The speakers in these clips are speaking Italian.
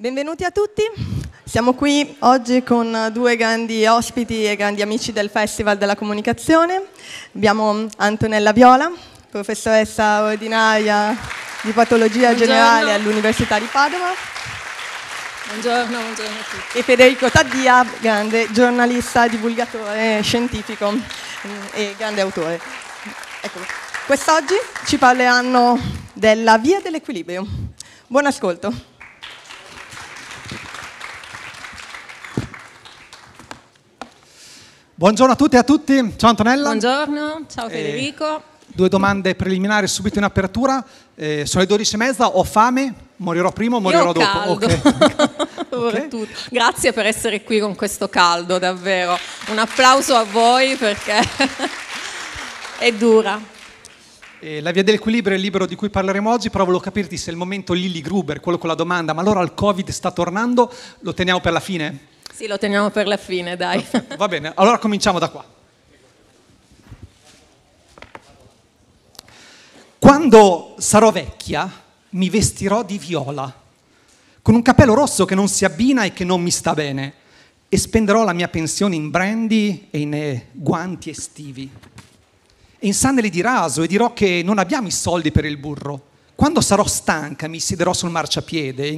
Benvenuti a tutti, siamo qui oggi con due grandi ospiti e grandi amici del Festival della Comunicazione. Abbiamo Antonella Viola, professoressa ordinaria di patologia buongiorno. generale all'Università di Padova. Buongiorno, buongiorno a tutti. E Federico Taddia, grande giornalista, divulgatore scientifico mm, e grande autore. Eccolo. Quest'oggi ci parleranno della via dell'equilibrio. Buon ascolto. Buongiorno a tutti e a tutti. Ciao Antonella. Buongiorno, ciao eh, Federico. Eh, due domande preliminari subito in apertura. Eh, sono le 12 e mezza, ho fame, morirò prima o morirò dopo? Okay. okay. Grazie per essere qui con questo caldo, davvero. Un applauso a voi perché è dura. Eh, la via dell'equilibrio è il libro di cui parleremo oggi, però volevo capirti se il momento Lilly Gruber, quello con la domanda, ma allora il Covid sta tornando, lo teniamo per la fine? Sì, lo teniamo per la fine, dai. Va bene, allora cominciamo da qua. Quando sarò vecchia mi vestirò di viola, con un capello rosso che non si abbina e che non mi sta bene, e spenderò la mia pensione in brandy e in eh, guanti estivi. E in sandali di raso e dirò che non abbiamo i soldi per il burro. Quando sarò stanca mi siederò sul marciapiede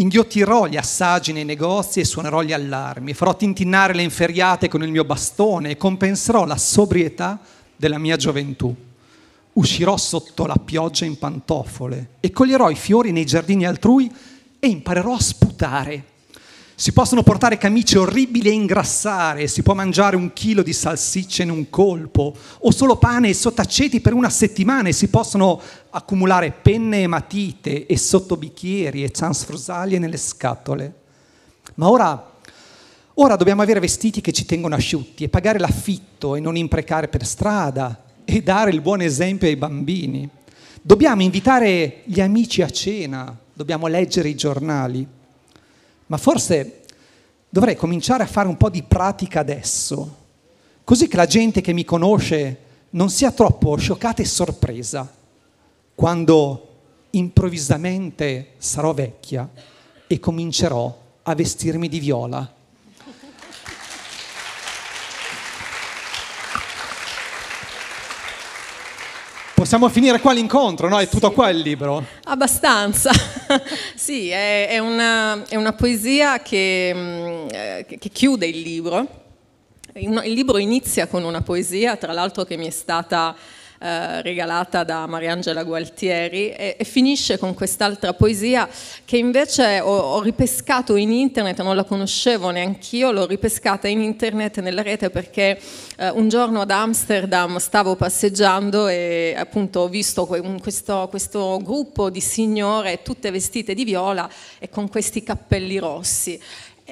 Inghiottirò gli assaggi nei negozi e suonerò gli allarmi, farò tintinnare le inferriate con il mio bastone e compenserò la sobrietà della mia gioventù. Uscirò sotto la pioggia in pantofole e coglierò i fiori nei giardini altrui e imparerò a sputare si possono portare camicie orribili e ingrassare, si può mangiare un chilo di salsiccia in un colpo, o solo pane e sottaceti per una settimana e si possono accumulare penne e matite e sottobicchieri e ciansfrusaglie nelle scatole. Ma ora, ora dobbiamo avere vestiti che ci tengono asciutti e pagare l'affitto e non imprecare per strada e dare il buon esempio ai bambini. Dobbiamo invitare gli amici a cena, dobbiamo leggere i giornali ma forse dovrei cominciare a fare un po' di pratica adesso, così che la gente che mi conosce non sia troppo scioccata e sorpresa quando improvvisamente sarò vecchia e comincerò a vestirmi di viola Possiamo finire qua l'incontro, no? È tutto qua il libro? Abbastanza, sì, è, è, una, è, una, poesia che, mm, eh, che chiude il libro. Il libro inizia con una poesia, tra l'altro che mi è stata eh, regalata da Mariangela Gualtieri e, e finisce con quest'altra poesia che invece ho, ho, ripescato in internet, non la conoscevo neanch'io, l'ho ripescata in internet nella rete perché eh, un giorno ad Amsterdam stavo passeggiando e appunto ho visto que- questo, questo gruppo di signore tutte vestite di viola e con questi cappelli rossi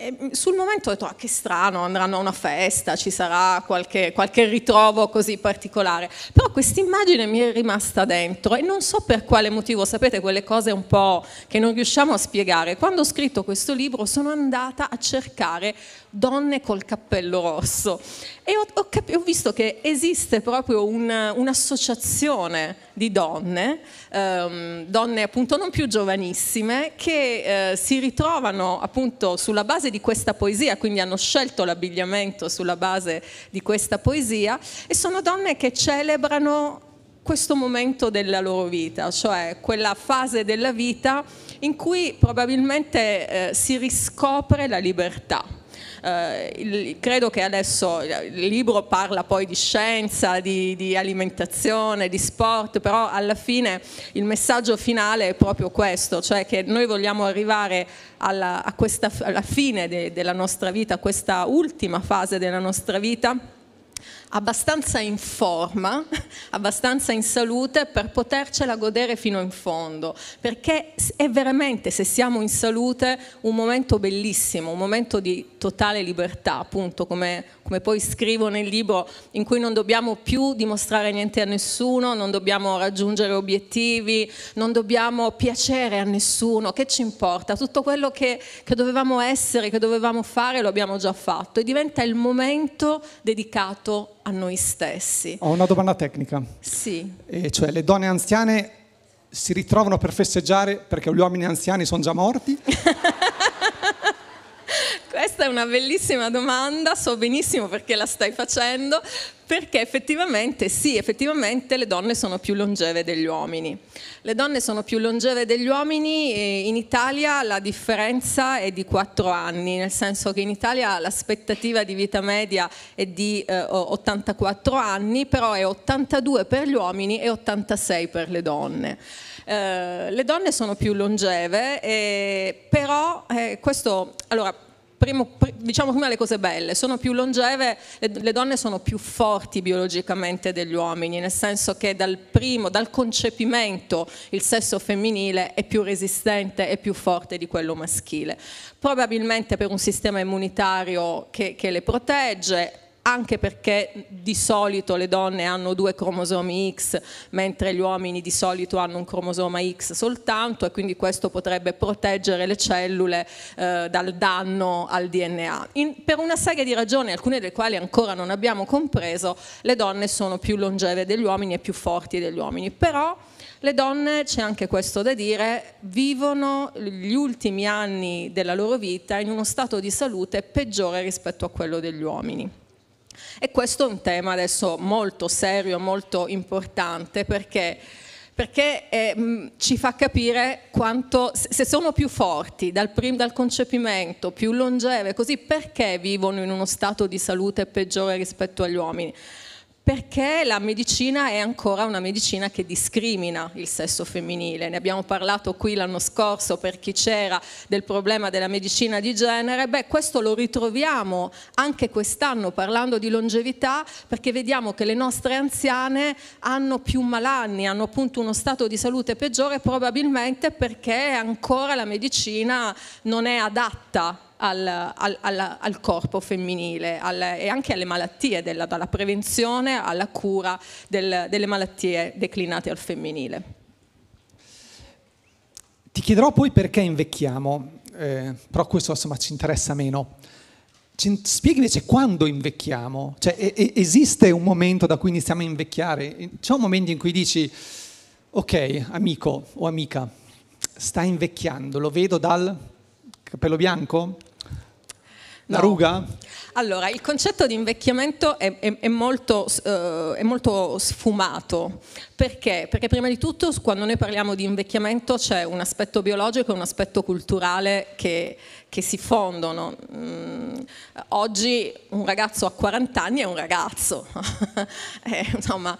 e ehm, sul momento ho detto, ah, che strano, andranno a una festa, ci sarà qualche, qualche ritrovo così particolare. Però questa immagine mi è rimasta dentro e non so per quale motivo, sapete quelle cose un po' che non riusciamo a spiegare. Quando ho scritto questo libro sono andata a cercare donne col cappello rosso. E ho, ho, cap- ho visto che esiste proprio una, un'associazione di donne, ehm, donne appunto non più giovanissime, che eh, si ritrovano appunto sulla base di questa poesia, quindi hanno scelto l'abbigliamento sulla base di questa poesia, e sono donne che celebrano questo momento della loro vita, cioè quella fase della vita in cui probabilmente eh, si riscopre la libertà eh, il, credo che adesso il libro parla poi di scienza, di, di, alimentazione, di sport, però alla fine il messaggio finale è proprio questo, cioè che noi vogliamo arrivare alla, questa, alla fine de, della nostra vita, a questa ultima fase della nostra vita abbastanza in forma, abbastanza in salute per potercela godere fino in fondo, perché è veramente, se siamo in salute, un momento bellissimo, un momento di totale libertà, appunto, come, come poi scrivo nel libro, in cui non dobbiamo più dimostrare niente a nessuno, non dobbiamo raggiungere obiettivi, non dobbiamo piacere a nessuno, che ci importa? Tutto quello che, che dovevamo essere, che dovevamo fare, lo abbiamo già fatto e diventa il momento dedicato a noi stessi. Ho una domanda tecnica. Sì. E cioè le donne anziane si ritrovano per festeggiare perché gli uomini anziani sono già morti? Questa è una bellissima domanda, so benissimo perché la stai facendo, perché effettivamente sì, effettivamente le donne sono più longeve degli uomini. Le donne sono più longeve degli uomini e in Italia la differenza è di 4 anni, nel senso che in Italia l'aspettativa di vita media è di eh, 84 anni, però è 82 per gli uomini e 86 per le donne. Eh, le donne sono più longeve, eh, però eh, questo... Allora, primo, diciamo prima le cose belle, sono più longeve, le, le, donne sono più forti biologicamente degli uomini, nel senso che dal primo, dal concepimento il sesso femminile è più resistente e più forte di quello maschile, probabilmente per un sistema immunitario che, che le protegge, anche perché di solito le donne hanno due cromosomi X, mentre gli uomini di solito hanno un cromosoma X soltanto e quindi questo potrebbe proteggere le cellule eh, dal danno al DNA. In, per una serie di ragioni, alcune delle quali ancora non abbiamo compreso, le donne sono più longeve degli uomini e più forti degli uomini, però le donne, c'è anche questo da dire, vivono gli ultimi anni della loro vita in uno stato di salute peggiore rispetto a quello degli uomini. E questo è un tema adesso molto serio, molto importante perché perché eh, mm, ci fa capire quanto, se sono più forti dal, prim, dal, concepimento, più longeve, così perché vivono in uno stato di salute peggiore rispetto agli uomini? perché la medicina è ancora una medicina che discrimina il sesso femminile. Ne abbiamo parlato qui l'anno scorso per chi c'era del problema della medicina di genere. Beh, questo lo ritroviamo anche quest'anno parlando di longevità perché vediamo che le nostre anziane hanno più malanni, hanno appunto uno stato di salute peggiore probabilmente perché ancora la medicina non è adatta al, al, al corpo femminile al, e anche alle malattie, della, dalla prevenzione alla cura del, delle malattie declinate al femminile. Ti chiederò poi perché invecchiamo, eh, però questo insomma ci interessa meno. Ci spieghi invece quando invecchiamo, cioè e- esiste un momento da cui iniziamo a invecchiare, c'è un momento in cui dici ok amico o amica, stai invecchiando, lo vedo dal capello bianco, la no. ruga? Allora, il concetto di invecchiamento è, è, è, molto, uh, è molto, sfumato. Perché? Perché prima di tutto quando noi parliamo di invecchiamento c'è un aspetto biologico e un aspetto culturale che, che si fondono. Mm, oggi un ragazzo a 40 anni è un ragazzo, eh, insomma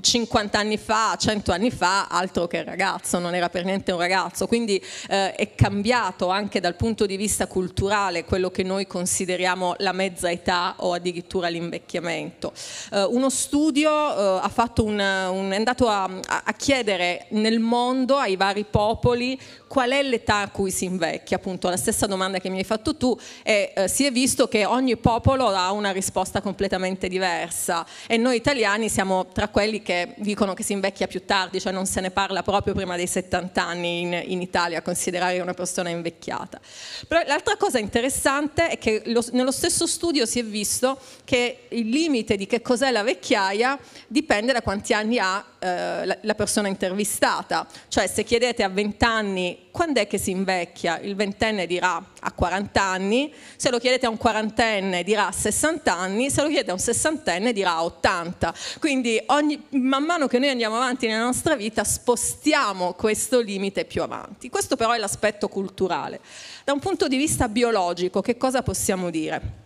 50 mm, anni fa, 100 anni fa, altro che ragazzo, non era per niente un ragazzo, quindi eh, è cambiato anche dal punto di vista culturale quello che noi consideriamo la mezza età o addirittura l'invecchiamento. Eh, uno studio eh, ha fatto un un, è andato a, a, chiedere nel mondo ai vari popoli qual è l'età a cui si invecchia? Appunto, la stessa domanda che mi hai fatto tu e eh, si è visto che ogni popolo ha una risposta completamente diversa e noi italiani siamo tra quelli che dicono che si invecchia più tardi, cioè non se ne parla proprio prima dei 70 anni in, in Italia, considerare una persona invecchiata. Però l'altra cosa interessante è che lo, nello stesso studio si è visto che il limite di che cos'è la vecchiaia dipende da quanti anni ha eh, la, la persona intervistata, cioè se chiedete a 20 anni quando è che si invecchia, il ventenne dirà a 40 anni, se lo chiedete a un quarantenne dirà a 60 anni, se lo chiedete a un sessantenne dirà a 80. Quindi ogni, man mano che noi andiamo avanti nella nostra vita spostiamo questo limite più avanti. Questo però è l'aspetto culturale. Da un punto di vista biologico che cosa possiamo dire?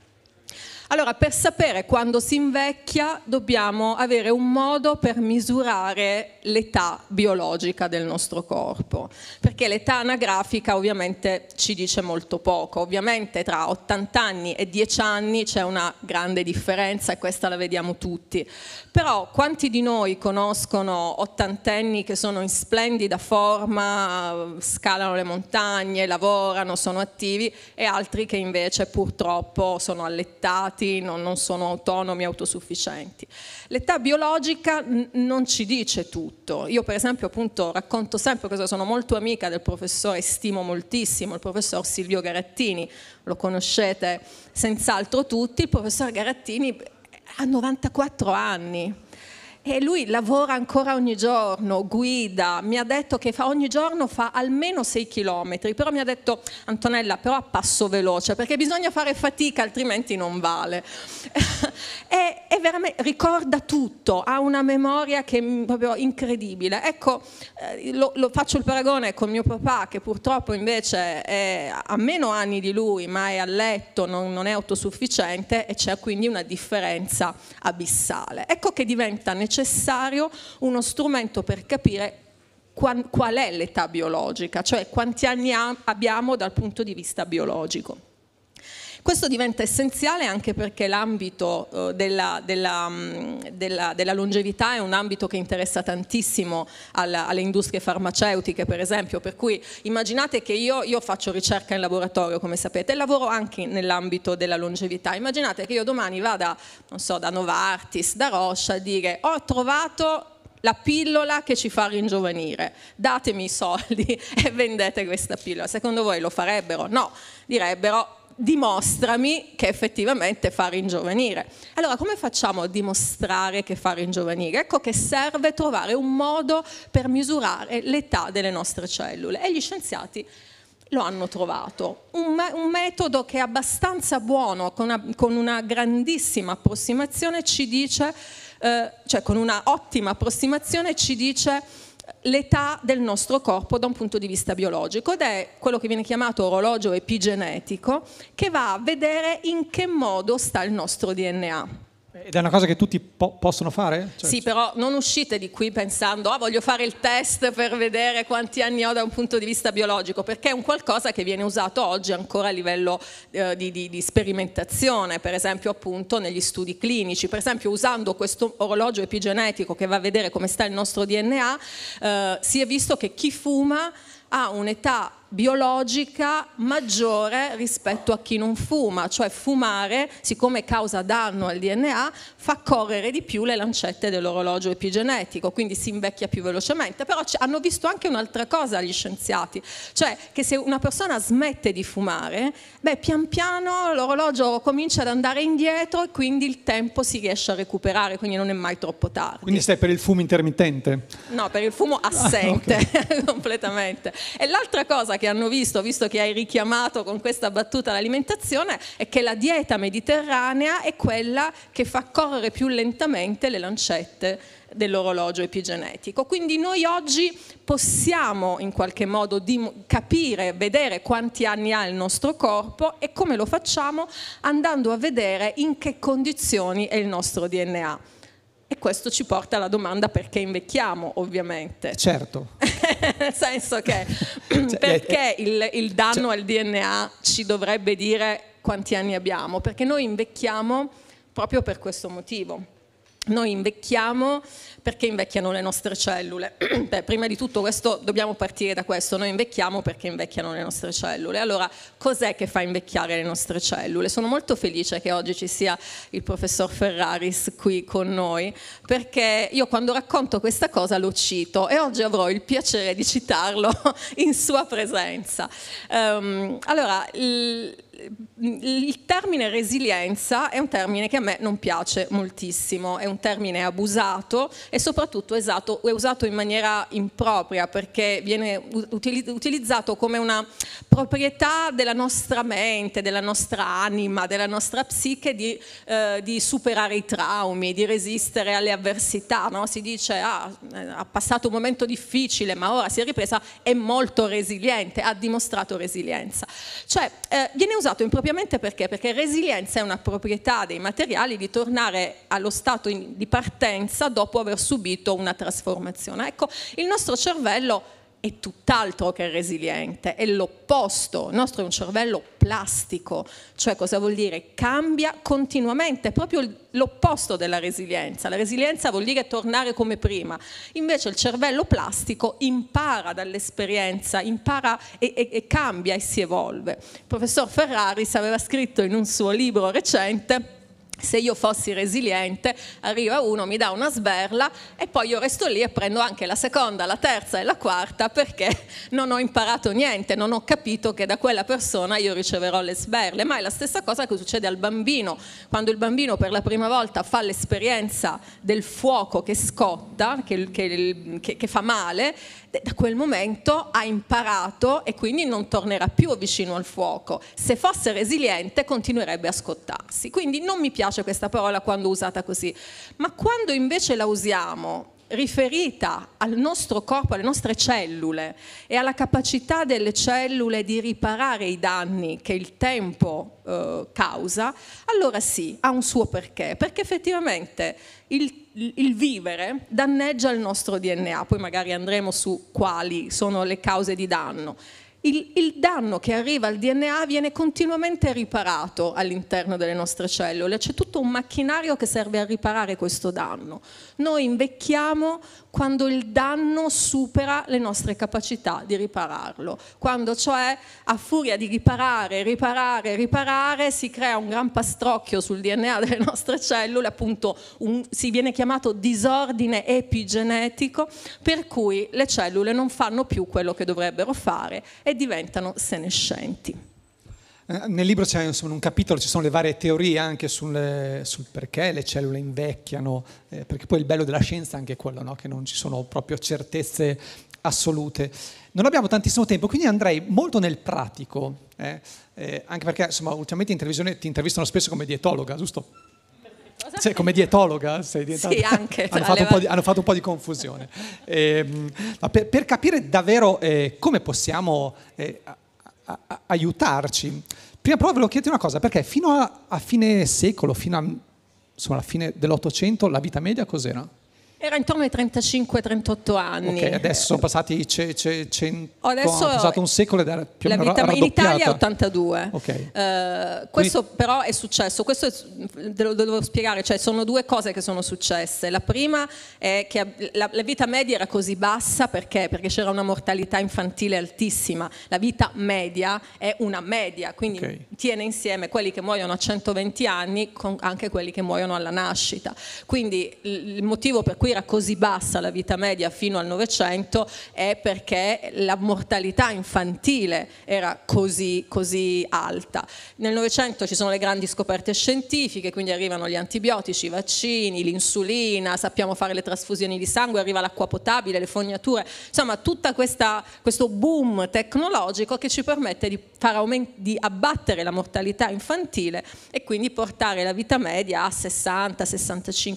Allora, per sapere quando si invecchia dobbiamo avere un modo per misurare l'età biologica del nostro corpo, perché l'età anagrafica ovviamente ci dice molto poco. Ovviamente tra 80 anni e 10 anni c'è una grande differenza e questa la vediamo tutti. Però quanti di noi conoscono ottantenni che sono in splendida forma, scalano le montagne, lavorano, sono attivi e altri che invece purtroppo sono allettati avanzati, non, non sono autonomi, autosufficienti. L'età biologica non ci dice tutto. Io per esempio appunto racconto sempre, questo sono molto amica del professore, stimo moltissimo, il professor Silvio Garattini, lo conoscete senz'altro tutti, il professor Garattini eh, ha 94 anni, e lui lavora ancora ogni giorno, guida, mi ha detto che fa, ogni giorno fa almeno 6 km, però mi ha detto Antonella però a passo veloce perché bisogna fare fatica altrimenti non vale. e, e veramente ricorda tutto, ha una memoria che è proprio incredibile. Ecco, eh, lo, lo faccio il paragone con mio papà che purtroppo invece ha meno anni di lui ma è a letto, non, non è autosufficiente e c'è quindi una differenza abissale. Ecco che diventa necessario necessario uno strumento per capire qual è l'età biologica, cioè quanti anni abbiamo dal punto di vista biologico. Questo diventa essenziale anche perché l'ambito eh, della, della, mm, della, della, longevità è un ambito che interessa tantissimo alla, alle industrie farmaceutiche, per esempio, per cui immaginate che io, io faccio ricerca in laboratorio, come sapete, e lavoro anche nell'ambito della longevità. Immaginate che io domani vada, non so, da Novartis, da Roche a dire ho trovato la pillola che ci fa ringiovanire, datemi i soldi e vendete questa pillola. Secondo voi lo farebbero? No, direbbero dimostrami che effettivamente fa ringiovanire. Allora come facciamo a dimostrare che fa ringiovanire? Ecco che serve trovare un modo per misurare l'età delle nostre cellule e gli scienziati lo hanno trovato. Un, me un metodo che è abbastanza buono, con una, con una grandissima approssimazione ci dice, eh, cioè con una ottima approssimazione ci dice l'età del nostro corpo da un punto di vista biologico ed è quello che viene chiamato orologio epigenetico che va a vedere in che modo sta il nostro DNA. Ed è una cosa che tutti po possono fare? Cioè, sì, però non uscite di qui pensando, ah, voglio fare il test per vedere quanti anni ho da un punto di vista biologico, perché è un qualcosa che viene usato oggi ancora a livello eh, di, di, di, sperimentazione, per esempio appunto negli studi clinici, per esempio usando questo orologio epigenetico che va a vedere come sta il nostro DNA, eh, si è visto che chi fuma ha un'età biologica maggiore rispetto a chi non fuma, cioè fumare, siccome causa danno al DNA, fa correre di più le lancette dell'orologio epigenetico, quindi si invecchia più velocemente, però hanno visto anche un'altra cosa gli scienziati, cioè che se una persona smette di fumare, beh pian piano l'orologio comincia ad andare indietro e quindi il tempo si riesce a recuperare, quindi non è mai troppo tardi. Quindi stai per il fumo intermittente? No, per il fumo assente, ah, okay. completamente. E l'altra cosa che hanno visto, visto che hai richiamato con questa battuta l'alimentazione, è che la dieta mediterranea è quella che fa correre più lentamente le lancette dell'orologio epigenetico. Quindi noi oggi possiamo in qualche modo capire, vedere quanti anni ha il nostro corpo e come lo facciamo andando a vedere in che condizioni è il nostro DNA. E questo ci porta alla domanda perché invecchiamo, ovviamente. Certo. Nel senso che cioè, eh, perché eh, il, il danno cioè. al DNA ci dovrebbe dire quanti anni abbiamo? Perché noi invecchiamo proprio per questo motivo. Noi invecchiamo perché invecchiano le nostre cellule. Beh, prima di tutto questo, dobbiamo partire da questo, noi invecchiamo perché invecchiano le nostre cellule. Allora, cos'è che fa invecchiare le nostre cellule? Sono molto felice che oggi ci sia il professor Ferraris qui con noi, perché io quando racconto questa cosa lo cito e oggi avrò il piacere di citarlo in sua presenza. Um, allora, il il termine resilienza è un termine che a me non piace moltissimo, è un termine abusato e soprattutto è usato, è usato in maniera impropria perché viene utilizzato come una proprietà della nostra mente, della nostra anima, della nostra psiche di, eh, di superare i traumi, di resistere alle avversità. No? Si dice ah, eh, ha passato un momento difficile ma ora si è ripresa, è molto resiliente, ha dimostrato resilienza. Cioè eh, viene usato usato impropriamente perché? Perché resilienza è una proprietà dei materiali di tornare allo stato di partenza dopo aver subito una trasformazione. Ecco, il nostro cervello è tutt'altro che resiliente, è l'opposto, il nostro è un cervello plastico, cioè cosa vuol dire? Cambia continuamente, è proprio l'opposto della resilienza, la resilienza vuol dire tornare come prima, invece il cervello plastico impara dall'esperienza, impara e, e, e cambia e si evolve. Il professor Ferraris aveva scritto in un suo libro recente se io fossi resiliente, arriva uno, mi dà una sberla e poi io resto lì e prendo anche la seconda, la terza e la quarta perché non ho imparato niente, non ho capito che da quella persona io riceverò le sberle. Ma è la stessa cosa che succede al bambino. Quando il bambino per la prima volta fa l'esperienza del fuoco che scotta, che, che, che, che fa male, da quel momento ha imparato e quindi non tornerà più vicino al fuoco. Se fosse resiliente continuerebbe a scottarsi. Quindi non mi piace piace questa parola quando usata così, ma quando invece la usiamo riferita al nostro corpo, alle nostre cellule e alla capacità delle cellule di riparare i danni che il tempo eh, causa, allora sì, ha un suo perché, perché effettivamente il, il vivere danneggia il nostro DNA, poi magari andremo su quali sono le cause di danno il, il danno che arriva al DNA viene continuamente riparato all'interno delle nostre cellule, c'è tutto un macchinario che serve a riparare questo danno. Noi invecchiamo quando il danno supera le nostre capacità di ripararlo, quando cioè a furia di riparare, riparare, riparare si crea un gran pastrocchio sul DNA delle nostre cellule, appunto un, si viene chiamato disordine epigenetico, per cui le cellule non fanno più quello che dovrebbero fare e diventano senescenti. Eh, nel libro c'è insomma, un capitolo, ci sono le varie teorie anche sul, sul perché le cellule invecchiano, eh, perché poi il bello della scienza è anche quello, no? che non ci sono proprio certezze assolute. Non abbiamo tantissimo tempo, quindi andrei molto nel pratico, eh? Eh, anche perché insomma, ultimamente in televisione ti intervistano spesso come dietologa, giusto? cosa. Sei cioè, come dietologa? Sei diventata... Sì, anche. hanno, fatto di, hanno, fatto un po di, confusione. Ehm, ma per, per, capire davvero eh, come possiamo eh, a, a, aiutarci, prima però volevo chiederti una cosa, perché fino a, a fine secolo, fino a, insomma, alla fine dell'Ottocento, la vita media cos'era? Era intorno ai 35-38 anni. Ok, adesso sono passati 100 c- Adesso è passato un secolo ed era più o meno In Italia 82. Okay. Uh, questo Quindi... però è successo, questo è, lo devo spiegare, cioè sono due cose che sono successe. La prima è che la, la vita media era così bassa perché? perché? c'era una mortalità infantile altissima. La vita media è una media, quindi okay. tiene insieme quelli che muoiono a 120 anni con anche quelli che muoiono alla nascita. Quindi il motivo per cui cui era così bassa la vita media fino al Novecento è perché la mortalità infantile era così, così alta. Nel Novecento ci sono le grandi scoperte scientifiche, quindi arrivano gli antibiotici, i vaccini, l'insulina, sappiamo fare le trasfusioni di sangue, arriva l'acqua potabile, le fognature, insomma tutto questo boom tecnologico che ci permette di, di abbattere la mortalità infantile e quindi portare la vita media a 60-65.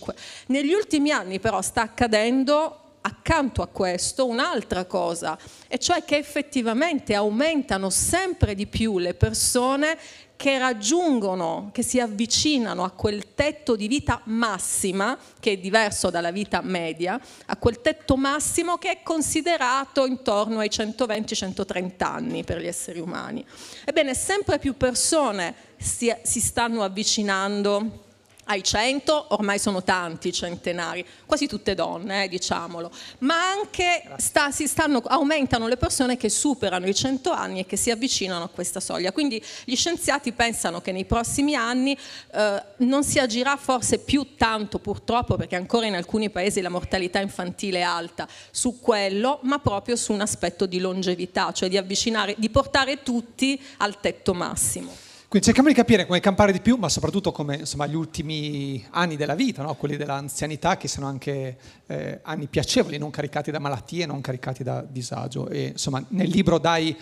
Negli ultimi anni però sta accadendo accanto a questo un'altra cosa, e cioè che effettivamente aumentano sempre di più le persone che raggiungono, che si avvicinano a quel tetto di vita massima, che è diverso dalla vita media, a quel tetto massimo che è considerato intorno ai 120-130 anni per gli esseri umani. Ebbene, sempre più persone si, si stanno avvicinando ai 100, ormai sono tanti i centenari, quasi tutte donne, eh, diciamolo, ma anche sta, stanno, aumentano le persone che superano i 100 anni e che si avvicinano a questa soglia. Quindi gli scienziati pensano che nei prossimi anni eh, non si agirà forse più tanto purtroppo, perché ancora in alcuni paesi la mortalità infantile è alta, su quello, ma proprio su un aspetto di longevità, cioè di avvicinare, di portare tutti al tetto massimo. Quindi cerchiamo di capire come campare di più, ma soprattutto come insomma, gli ultimi anni della vita, no? quelli dell'anzianità, che sono anche eh, anni piacevoli, non caricati da malattie, non caricati da disagio. E, insomma, nel libro dai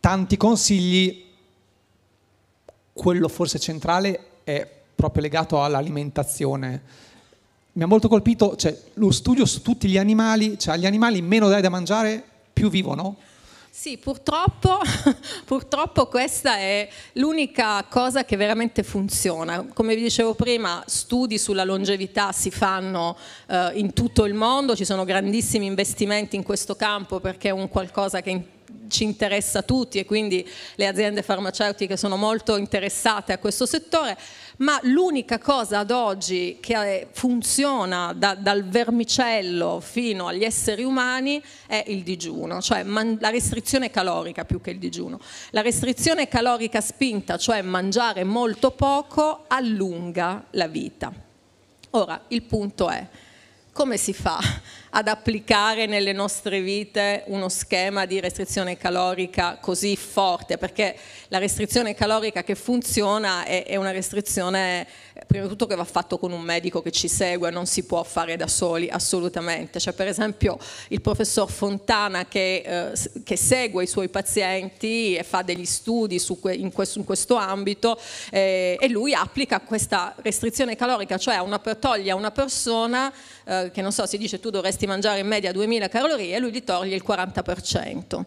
tanti consigli, quello forse centrale è proprio legato all'alimentazione. Mi ha molto colpito cioè, lo studio su tutti gli animali, cioè agli animali meno dai da mangiare, più vivono, sì, purtroppo, purtroppo questa è l'unica cosa che veramente funziona. Come vi dicevo prima, studi sulla longevità si fanno eh, in tutto il mondo, ci sono grandissimi investimenti in questo campo perché è un qualcosa che ci interessa tutti e quindi le aziende farmaceutiche sono molto interessate a questo settore, ma l'unica cosa ad oggi che eh, funziona da, dal vermicello fino agli esseri umani è il digiuno, cioè la restrizione calorica più che il digiuno. La restrizione calorica spinta, cioè mangiare molto poco, allunga la vita. Ora, il punto è come si fa ad applicare nelle nostre vite uno schema di restrizione calorica così forte? Perché la restrizione calorica che funziona è, è una restrizione, prima di tutto, che va fatto con un medico che ci segue, non si può fare da soli assolutamente. Cioè, per esempio, il professor Fontana che, eh, che segue i suoi pazienti e fa degli studi que, in, questo, in, questo, ambito eh, e lui applica questa restrizione calorica, cioè una, toglie a una persona eh, che non so, si dice tu dovresti mangiare in media 2000 calorie, lui gli toglie il 40%.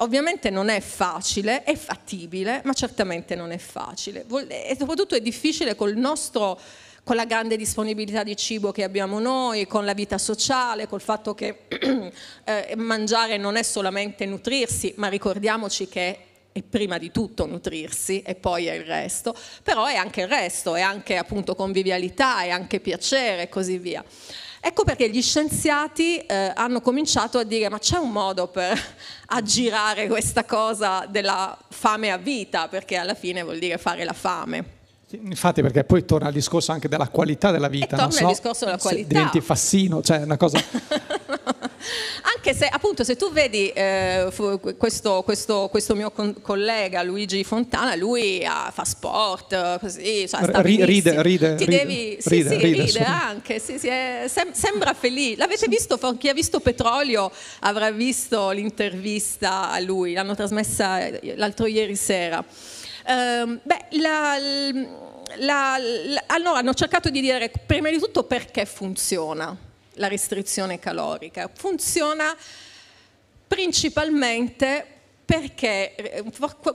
Ovviamente non è facile, è fattibile, ma certamente non è facile. E soprattutto è difficile col nostro con la grande disponibilità di cibo che abbiamo noi, con la vita sociale, col fatto che eh, mangiare non è solamente nutrirsi, ma ricordiamoci che è prima di tutto nutrirsi e poi è il resto, però è anche il resto, è anche appunto convivialità, è anche piacere e così via. Ecco perché gli scienziati eh, hanno cominciato a dire ma c'è un modo per aggirare questa cosa della fame a vita, perché alla fine vuol dire fare la fame. Infatti, perché poi torna al discorso anche della qualità della vita. E torna no? discorso della qualità. Diventi fassino, cioè una cosa... Anche se appunto se tu vedi eh, questo, questo, questo, mio collega Luigi Fontana, lui ah, fa sport, eh, così, cioè, sta ride, ride, ride, Ti ride, devi, sì, ride, sì, ride, ride anche, sì, sì, è, sem sembra felice. L'avete visto, chi ha visto Petrolio avrà visto l'intervista a lui, l'hanno trasmessa eh, l'altro ieri sera. Um, beh, la, la, la, allora hanno cercato di dire prima di tutto perché funziona la restrizione calorica. Funziona principalmente perché, eh,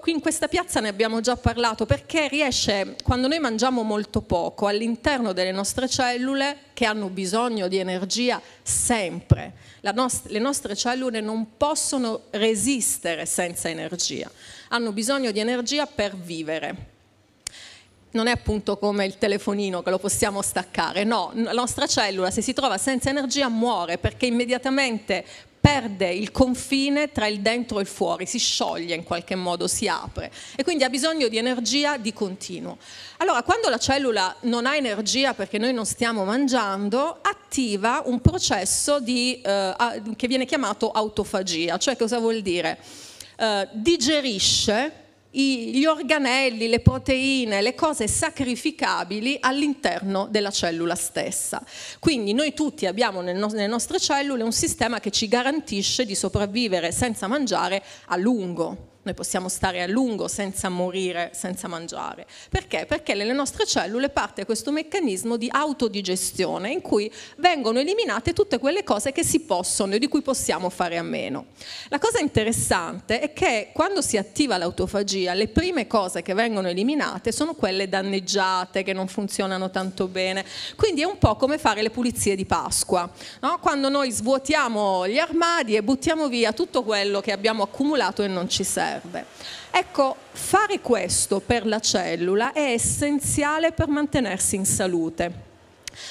in questa piazza ne abbiamo già parlato, perché riesce, quando noi mangiamo molto poco, all'interno delle nostre cellule, che hanno bisogno di energia sempre, nost le nostre cellule non possono resistere senza energia, hanno bisogno di energia per vivere non è appunto come il telefonino che lo possiamo staccare, no, la nostra cellula se si trova senza energia muore perché immediatamente perde il confine tra il dentro e il fuori, si scioglie in qualche modo, si apre e quindi ha bisogno di energia di continuo. Allora, quando la cellula non ha energia perché noi non stiamo mangiando, attiva un processo di, eh, che viene chiamato autofagia, cioè cosa vuol dire? Eh, digerisce gli organelli, le proteine, le cose sacrificabili all'interno della cellula stessa. Quindi noi tutti abbiamo nelle nostre cellule un sistema che ci garantisce di sopravvivere senza mangiare a lungo, noi possiamo stare a lungo senza morire, senza mangiare. Perché? Perché nelle nostre cellule parte questo meccanismo di autodigestione in cui vengono eliminate tutte quelle cose che si possono e di cui possiamo fare a meno. La cosa interessante è che quando si attiva l'autofagia, le prime cose che vengono eliminate sono quelle danneggiate, che non funzionano tanto bene. Quindi è un po' come fare le pulizie di Pasqua. No? Quando noi svuotiamo gli armadi e buttiamo via tutto quello che abbiamo accumulato e non ci serve serve. Ecco, fare questo per la cellula è essenziale per mantenersi in salute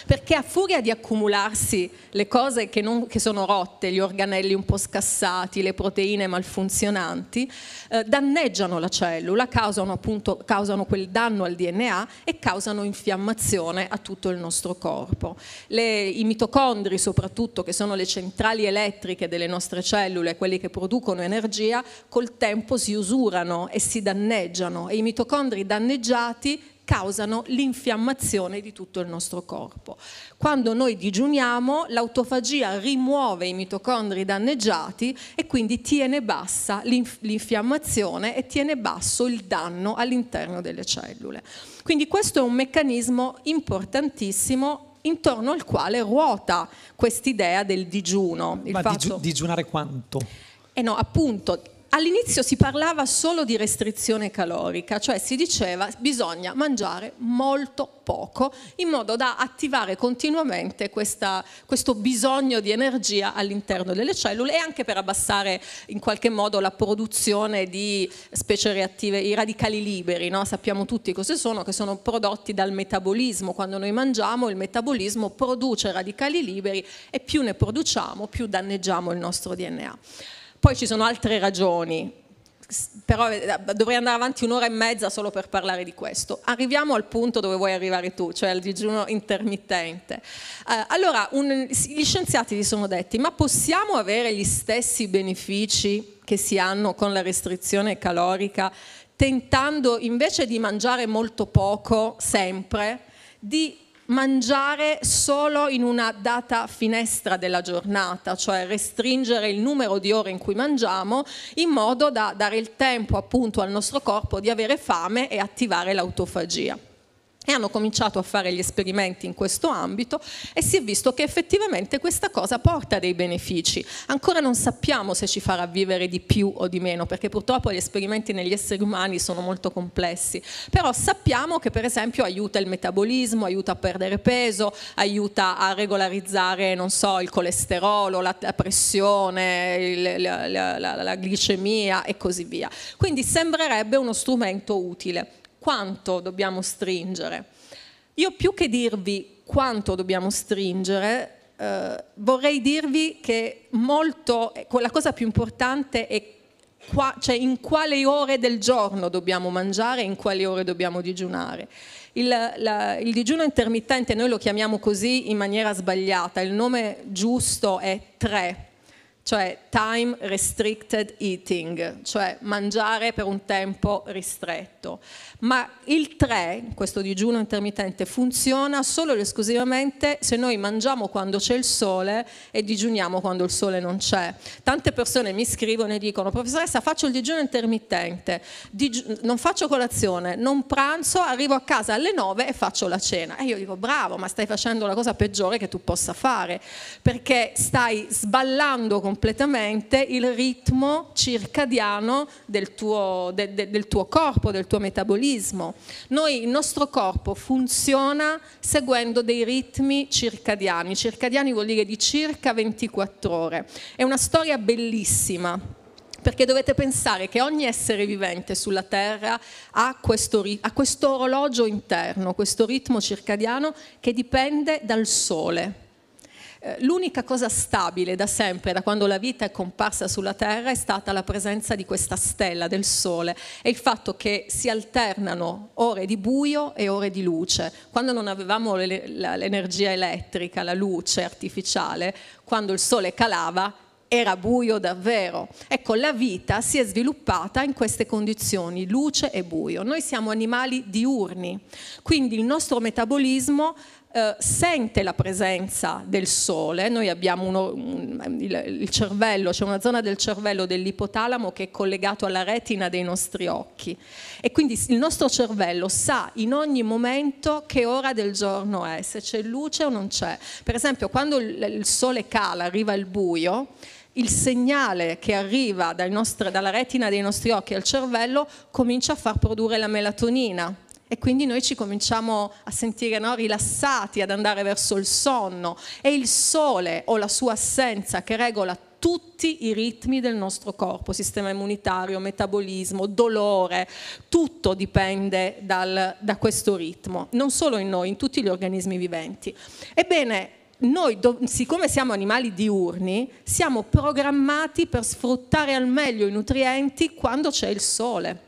perché a furia di accumularsi le cose che, non, che, sono rotte, gli organelli un po' scassati, le proteine malfunzionanti, eh, danneggiano la cellula, causano, appunto, causano quel danno al DNA e causano infiammazione a tutto il nostro corpo. Le, I mitocondri soprattutto, che sono le centrali elettriche delle nostre cellule, quelli che producono energia, col tempo si usurano e si danneggiano e i mitocondri danneggiati causano l'infiammazione di tutto il nostro corpo. Quando noi digiuniamo, l'autofagia rimuove i mitocondri danneggiati e quindi tiene bassa l'infiammazione e tiene basso il danno all'interno delle cellule. Quindi questo è un meccanismo importantissimo intorno al quale ruota quest'idea del digiuno. Ma fatto... digiunare quanto? Eh no, appunto, all'inizio si parlava solo di restrizione calorica, cioè si diceva bisogna mangiare molto poco in modo da attivare continuamente questa, questo bisogno di energia all'interno delle cellule e anche per abbassare in qualche modo la produzione di specie reattive, i radicali liberi, no? sappiamo tutti cosa sono, che sono prodotti dal metabolismo, quando noi mangiamo il metabolismo produce radicali liberi e più ne produciamo più danneggiamo il nostro DNA. Poi ci sono altre ragioni, però eh, dovrei andare avanti un'ora e mezza solo per parlare di questo. Arriviamo al punto dove vuoi arrivare tu, cioè al digiuno intermittente. Eh, allora, un, gli scienziati si sono detti, ma possiamo avere gli stessi benefici che si hanno con la restrizione calorica, tentando invece di mangiare molto poco, sempre, di mangiare solo in una data finestra della giornata, cioè restringere il numero di ore in cui mangiamo in modo da dare il tempo appunto al nostro corpo di avere fame e attivare l'autofagia e hanno cominciato a fare gli esperimenti in questo ambito e si è visto che effettivamente questa cosa porta dei benefici. Ancora non sappiamo se ci farà vivere di più o di meno, perché purtroppo gli esperimenti negli esseri umani sono molto complessi, però sappiamo che per esempio aiuta il metabolismo, aiuta a perdere peso, aiuta a regolarizzare so, il colesterolo, la, pressione, la glicemia e così via. Quindi sembrerebbe uno strumento utile quanto dobbiamo stringere. Io più che dirvi quanto dobbiamo stringere, eh, vorrei dirvi che molto, la cosa più importante è qua, cioè in quale ore del giorno dobbiamo mangiare e in quale ore dobbiamo digiunare. Il, la, il, digiuno intermittente noi lo chiamiamo così in maniera sbagliata, il nome giusto è tre cioè time restricted eating, cioè mangiare per un tempo ristretto. Ma il 3, questo digiuno intermittente, funziona solo ed esclusivamente se noi mangiamo quando c'è il sole e digiuniamo quando il sole non c'è. Tante persone mi scrivono e dicono, professoressa faccio il digiuno intermittente, digiun non faccio colazione, non pranzo, arrivo a casa alle 9 e faccio la cena. E io dico, bravo, ma stai facendo la cosa peggiore che tu possa fare, perché stai sballando con completamente il ritmo circadiano del tuo, de, de, del tuo corpo, del tuo metabolismo. Noi, il nostro corpo funziona seguendo dei ritmi circadiani. Circadiani vuol dire di circa 24 ore. È una storia bellissima perché dovete pensare che ogni essere vivente sulla Terra ha questo, ha questo, orologio interno, questo ritmo circadiano che dipende dal Sole. Eh, l'unica cosa stabile da sempre, da quando la vita è comparsa sulla Terra, è stata la presenza di questa stella del Sole e il fatto che si alternano ore di buio e ore di luce. Quando non avevamo l'energia elettrica, la luce artificiale, quando il Sole calava era buio davvero. Ecco, la vita si è sviluppata in queste condizioni, luce e buio. Noi siamo animali diurni, quindi il nostro metabolismo eh, sente la presenza del sole, noi abbiamo uno, il, il cervello, c'è cioè una zona del cervello dell'ipotalamo che è collegato alla retina dei nostri occhi e quindi il nostro cervello sa in ogni momento che ora del giorno è, se c'è luce o non c'è. Per esempio quando il, il sole cala, arriva il buio, il segnale che arriva dal nostro, dalla retina dei nostri occhi al cervello comincia a far produrre la melatonina e quindi noi ci cominciamo a sentire no, rilassati, ad andare verso il sonno. È il sole o la sua assenza che regola tutti i ritmi del nostro corpo, sistema immunitario, metabolismo, dolore, tutto dipende dal, da questo ritmo, non solo in noi, in tutti gli organismi viventi. Ebbene, noi, siccome siamo animali diurni, siamo programmati per sfruttare al meglio i nutrienti quando c'è il sole,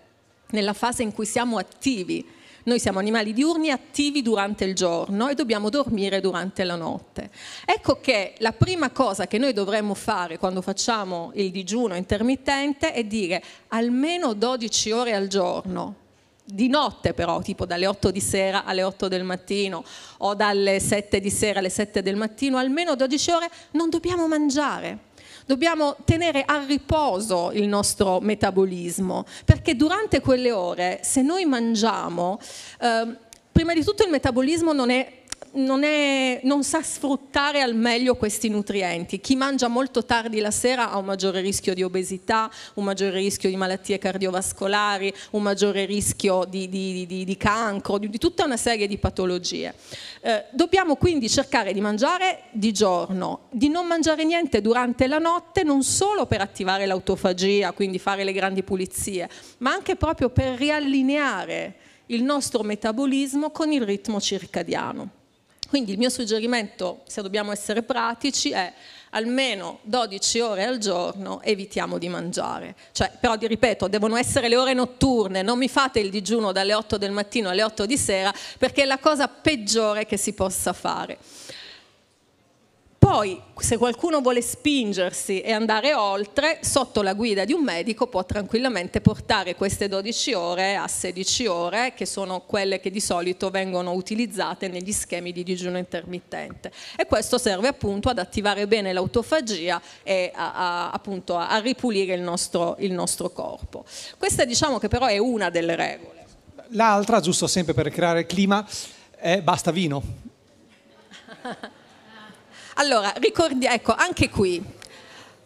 nella fase in cui siamo attivi. Noi siamo animali diurni attivi durante il giorno e dobbiamo dormire durante la notte. Ecco che la prima cosa che noi dovremmo fare quando facciamo il digiuno intermittente è dire almeno 12 ore al giorno, di notte però, tipo dalle 8 di sera alle 8 del mattino o dalle 7 di sera alle 7 del mattino, almeno 12 ore non dobbiamo mangiare dobbiamo tenere a riposo il nostro metabolismo, perché durante quelle ore, se noi mangiamo, eh, prima di tutto il metabolismo non è non, è, non, sa sfruttare al meglio questi nutrienti. Chi mangia molto tardi la sera ha un maggiore rischio di obesità, un maggiore rischio di malattie cardiovascolari, un maggiore rischio di, di, di, di cancro, di, tutta una serie di patologie. Eh, dobbiamo quindi cercare di mangiare di giorno, di non mangiare niente durante la notte, non solo per attivare l'autofagia, quindi fare le grandi pulizie, ma anche proprio per riallineare il nostro metabolismo con il ritmo circadiano. Quindi il mio suggerimento, se dobbiamo essere pratici, è almeno 12 ore al giorno evitiamo di mangiare. Cioè, però ti ripeto, devono essere le ore notturne, non mi fate il digiuno dalle 8 del mattino alle 8 di sera, perché è la cosa peggiore che si possa fare. Poi, se qualcuno vuole spingersi e andare oltre, sotto la guida di un medico può tranquillamente portare queste 12 ore a 16 ore, che sono quelle che di solito vengono utilizzate negli schemi di digiuno intermittente. E questo serve appunto ad attivare bene l'autofagia e a, a, appunto a ripulire il nostro, il nostro corpo. Questa diciamo che però è una delle regole. L'altra, giusto sempre per creare clima, è basta vino. Allora, ricordi, ecco, anche qui,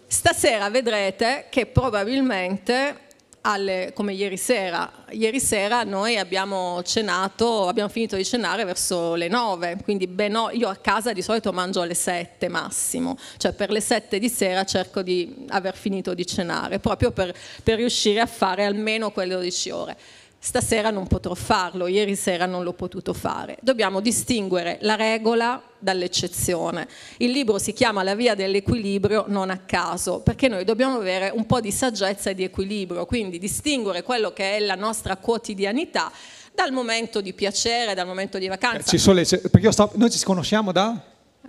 stasera vedrete che probabilmente alle, come ieri sera. Ieri sera noi abbiamo cenato, abbiamo finito di cenare verso le nove, quindi ben, no, io a casa di solito mangio alle sette massimo, cioè per le sette di sera cerco di aver finito di cenare, proprio per, per riuscire a fare almeno quelle 12 ore stasera non potrò farlo, ieri sera non l'ho potuto fare. Dobbiamo distinguere la regola dall'eccezione. Il libro si chiama La via dell'equilibrio non a caso, perché noi dobbiamo avere un po' di saggezza e di equilibrio, quindi distinguere quello che è la nostra quotidianità dal momento di piacere, dal momento di vacanza. Eh, sole, perché sto, noi ci conosciamo da?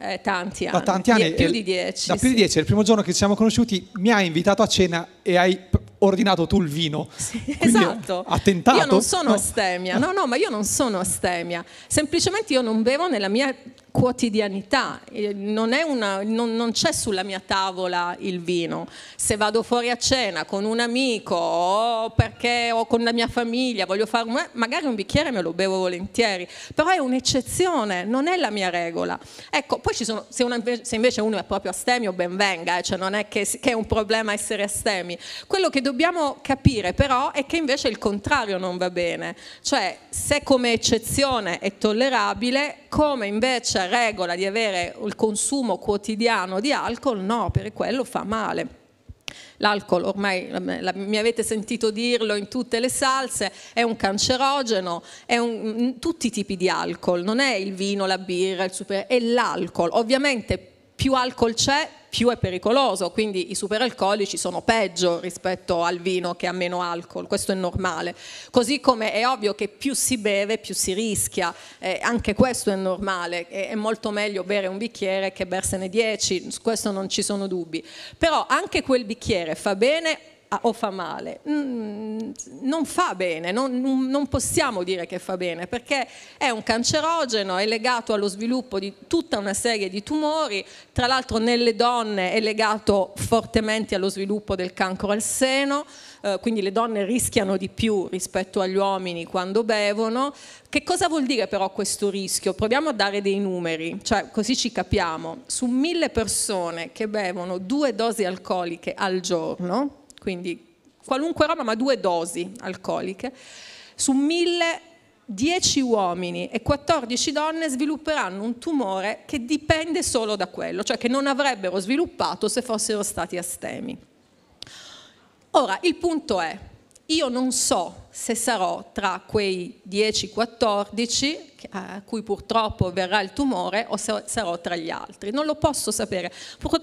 Eh, tanti anni, da tanti anni, più di dieci. Da sì. più di dieci, il primo giorno che ci siamo conosciuti mi hai invitato a cena e hai ordinato tu il vino. Sì, esatto. Ha Io non sono no. Ah. astemia, no, no, ma io non sono astemia. Semplicemente io non bevo nella mia quotidianità, non, è una, non, non c'è sulla mia tavola il vino, se vado fuori a cena con un amico o, perché, o con la mia famiglia voglio fare un, eh, magari un bicchiere me lo bevo volentieri, però è un'eccezione, non è la mia regola. Ecco, poi ci sono, se, una, se, invece uno è proprio astemio ben venga, eh, cioè non è che, che è un problema essere astemi, quello che dobbiamo capire però è che invece il contrario non va bene, cioè se come eccezione è tollerabile, come invece fiducia cioè, regola di avere il consumo quotidiano di alcol, no, per quello fa male. L'alcol ormai mi avete sentito dirlo in tutte le salse, è un cancerogeno, è un, tutti i tipi di alcol, non è il vino, la birra, il super, è l'alcol. Ovviamente più alcol c'è, più è pericoloso, quindi i superalcolici sono peggio rispetto al vino che ha meno alcol, questo è normale. Così come è ovvio che più si beve più si rischia, eh, anche questo è normale, è, molto meglio bere un bicchiere che bersene 10, su questo non ci sono dubbi. Però anche quel bicchiere fa bene o fa male? Mm, non fa bene, non, non, possiamo dire che fa bene perché è un cancerogeno, è legato allo sviluppo di tutta una serie di tumori, tra l'altro nelle donne è legato fortemente allo sviluppo del cancro al seno, eh, quindi le donne rischiano di più rispetto agli uomini quando bevono. Che cosa vuol dire però questo rischio? Proviamo a dare dei numeri, cioè così ci capiamo. Su mille persone che bevono due dosi alcoliche al giorno, quindi qualunque roba ma due dosi alcoliche, su mille, dieci uomini e 14 donne svilupperanno un tumore che dipende solo da quello, cioè che non avrebbero sviluppato se fossero stati astemi. Ora, il punto è, io non so se sarò tra quei 10-14 a cui purtroppo verrà il tumore o se sarò tra gli altri. Non lo posso sapere.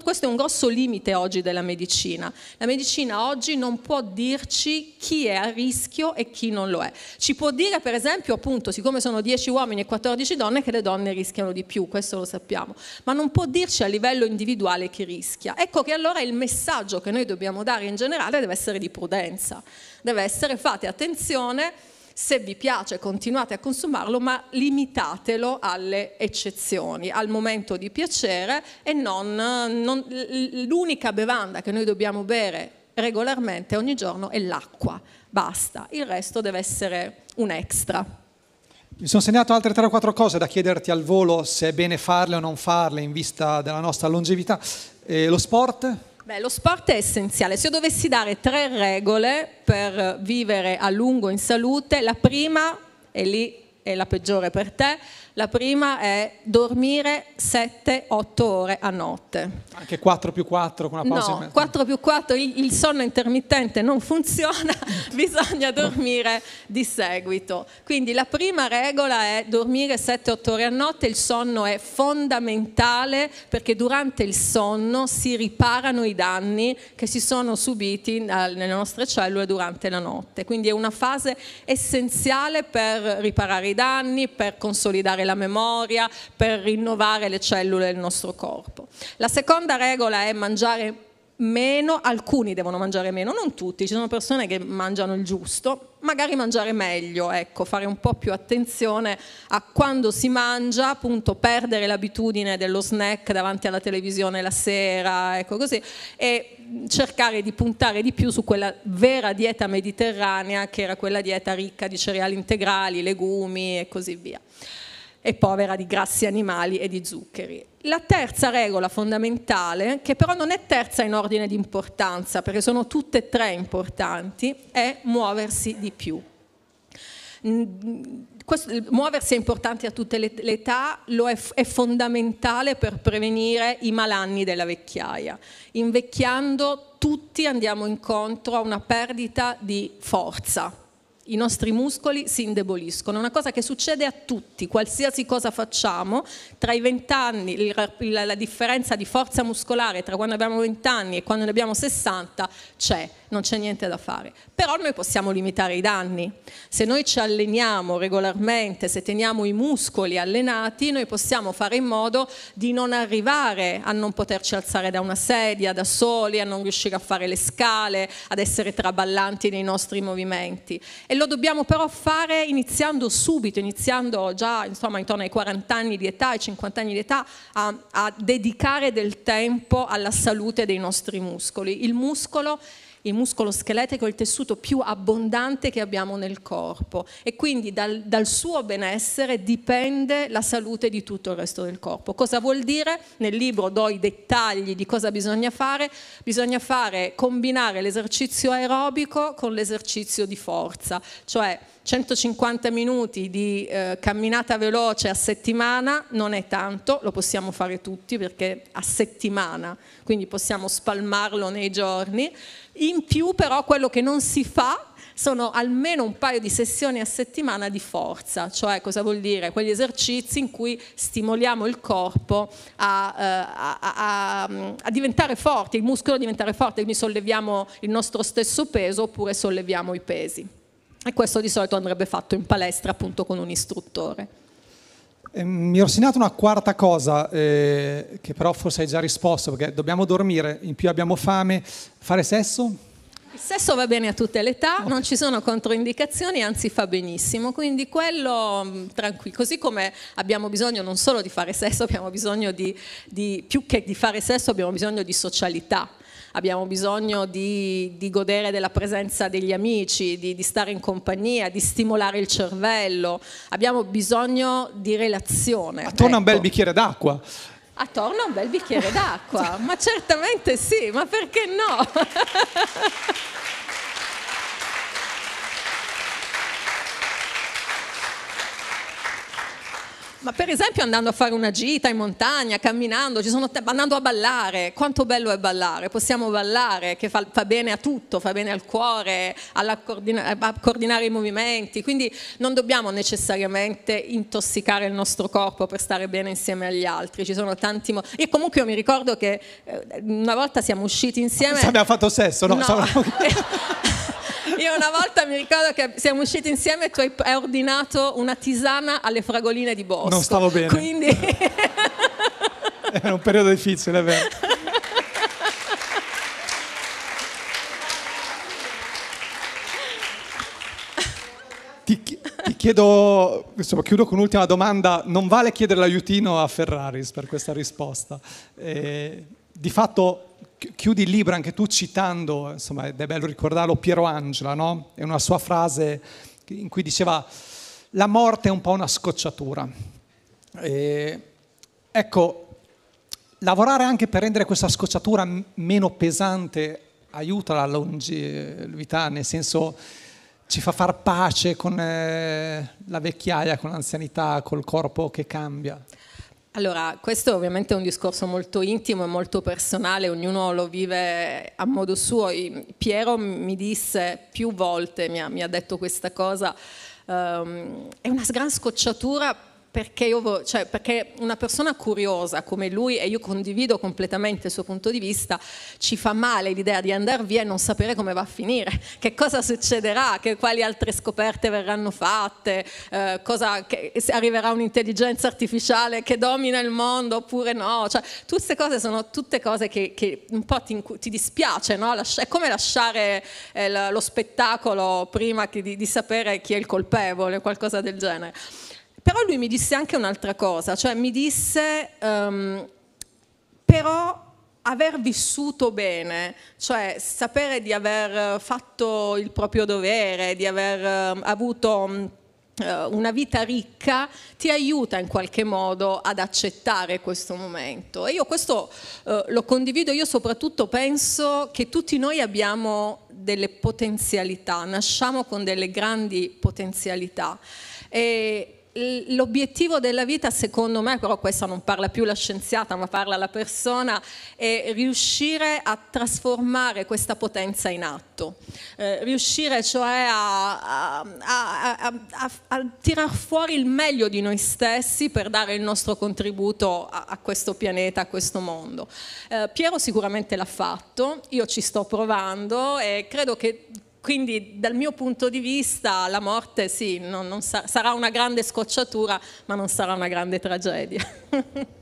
Questo è un grosso limite oggi della medicina. La medicina oggi non può dirci chi è a rischio e chi non lo è. Ci può dire per esempio appunto, siccome sono 10 uomini e 14 donne, che le donne rischiano di più, questo lo sappiamo, ma non può dirci a livello individuale chi rischia. Ecco che allora il messaggio che noi dobbiamo dare in generale deve essere di prudenza, deve essere fate attenzione se vi piace continuate a consumarlo, ma limitatelo alle eccezioni, al momento di piacere e non, non l'unica bevanda che noi dobbiamo bere regolarmente ogni giorno è l'acqua, basta, il resto deve essere un extra. Mi sono segnato altre 3 o 4 cose da chiederti al volo se è bene farle o non farle in vista della nostra longevità. Eh, lo sport? Beh, lo sport è essenziale. Se io dovessi dare tre regole per vivere a lungo in salute, la prima, e lì è la peggiore per te, la prima è dormire 7-8 ore a notte. Anche 4 più 4 con la pausa? No, 4 più 4, il, il sonno intermittente non funziona, bisogna dormire di seguito. Quindi la prima regola è dormire 7-8 ore a notte, il sonno è fondamentale perché durante il sonno si riparano i danni che si sono subiti nelle nostre cellule durante la notte. Quindi è una fase essenziale per riparare i danni, per consolidare la memoria, per rinnovare le cellule del nostro corpo. La seconda regola è mangiare meno, alcuni devono mangiare meno, non tutti, ci sono persone che mangiano il giusto, magari mangiare meglio, ecco, fare un po' più attenzione a quando si mangia, appunto perdere l'abitudine dello snack davanti alla televisione la sera, ecco così, e cercare di puntare di più su quella vera dieta mediterranea che era quella dieta ricca di cereali integrali, legumi e così via e povera di grassi animali e di zuccheri. La terza regola fondamentale, che però non è terza in ordine di importanza, perché sono tutte e tre importanti, è muoversi di più. Mm, Questo, muoversi è importante a tutte le, età, lo è, è, fondamentale per prevenire i malanni della vecchiaia. Invecchiando tutti andiamo incontro a una perdita di forza i nostri muscoli si indeboliscono, è una cosa che succede a tutti, qualsiasi cosa facciamo, tra i vent'anni la, differenza di forza muscolare tra quando abbiamo vent'anni e quando ne abbiamo 60 c'è non c'è niente da fare. Però noi possiamo limitare i danni. Se noi ci alleniamo regolarmente, se teniamo i muscoli allenati, noi possiamo fare in modo di non arrivare a non poterci alzare da una sedia, da soli, a non riuscire a fare le scale, ad essere traballanti nei nostri movimenti. E lo dobbiamo però fare iniziando subito, iniziando già insomma, intorno ai 40 anni di età, ai 50 anni di età, a, a dedicare del tempo alla salute dei nostri muscoli. Il muscolo il muscolo scheletrico è il tessuto più abbondante che abbiamo nel corpo e quindi dal, dal suo benessere dipende la salute di tutto il resto del corpo. Cosa vuol dire? Nel libro do i dettagli di cosa bisogna fare, bisogna fare combinare l'esercizio aerobico con l'esercizio di forza, cioè 150 minuti di eh, camminata veloce a settimana non è tanto, lo possiamo fare tutti perché a settimana, quindi possiamo spalmarlo nei giorni. In più però quello che non si fa sono almeno un paio di sessioni a settimana di forza, cioè cosa vuol dire? Quegli esercizi in cui stimoliamo il corpo a, eh, a, a, a, diventare forte, il muscolo a diventare forte, quindi solleviamo il nostro stesso peso oppure solleviamo i pesi e questo di solito andrebbe fatto in palestra appunto con un istruttore. Eh, mi ho segnato una quarta cosa, eh, che però forse hai già risposto, perché dobbiamo dormire, in più abbiamo fame, fare sesso? Il sesso va bene a tutte le età, non ci sono controindicazioni, anzi fa benissimo, quindi quello mm, tranquillo, così come abbiamo bisogno non solo di fare sesso, abbiamo bisogno di, di più che di fare sesso, abbiamo bisogno di socialità abbiamo bisogno di, di godere della presenza degli amici, di, di stare in compagnia, di stimolare il cervello, abbiamo bisogno di relazione. Attorno ecco. a ah, un bel bicchiere d'acqua attorno a un bel bicchiere d'acqua. ma certamente sì, ma perché no? Ma per esempio andando a fare una gita in montagna, camminando, andando a ballare, quanto bello è ballare, possiamo ballare che fa, fa bene a tutto, fa bene al cuore, coordina, eh, a coordinare i movimenti, quindi non dobbiamo necessariamente intossicare il nostro corpo per stare bene insieme agli altri, ci sono tanti mo- E comunque io mi ricordo che eh, una volta siamo usciti insieme... Abbiamo fatto sesso, no? no. Io una volta mi ricordo che siamo usciti insieme e tu hai, ordinato una tisana alle fragoline di Bosco. Non stavo bene. Quindi... Era un periodo difficile, vero. Ti, ti, chiedo, insomma, chiudo con un'ultima domanda. Non vale chiedere l'aiutino a Ferraris per questa risposta. Eh, di fatto Chiudi il libro anche tu citando, insomma, è bello ricordarlo, Piero Angela, no? È una sua frase in cui diceva la morte è un po' una scocciatura. E, ecco, lavorare anche per rendere questa scocciatura m- meno pesante aiuta la longevità, nel senso ci fa far pace con eh, la vecchiaia, con l'anzianità, col corpo che cambia. Allora, questo ovviamente è un discorso molto intimo e molto personale, ognuno lo vive a modo suo. Piero mi disse più volte, mi ha, mi ha detto questa cosa, um, è una gran scocciatura perché, io, cioè, perché, una persona curiosa come lui, e io condivido completamente il suo punto di vista, ci fa male l'idea di andare via e non sapere come va a finire, che cosa succederà, che, quali altre scoperte verranno fatte, eh, cosa, che, se arriverà un'intelligenza artificiale che domina il mondo oppure no. Cioè, tutte queste cose sono tutte cose che, che un po' ti, ti dispiace, no? Lascia, è come lasciare eh, lo spettacolo prima di, di sapere chi è il colpevole, qualcosa del genere. Però lui mi disse anche un'altra cosa, cioè mi disse um, però aver vissuto bene, cioè sapere di aver fatto il proprio dovere, di aver ehm, avuto mm, eh, una vita ricca ti aiuta in qualche modo ad accettare questo momento e io questo eh, lo condivido io soprattutto penso che tutti noi abbiamo delle potenzialità nasciamo con delle grandi potenzialità e, l'obiettivo della vita, secondo me, però questa non parla più la scienziata, ma parla la persona, è riuscire a trasformare questa potenza in atto, eh, riuscire cioè a, a, a, a, tirar fuori il meglio di noi stessi per dare il nostro contributo a, questo pianeta, a questo mondo. Eh, Piero sicuramente l'ha fatto, io ci sto provando e credo che quindi dal mio punto di vista la morte sì, non, non sa sarà una grande scocciatura, ma non sarà una grande tragedia.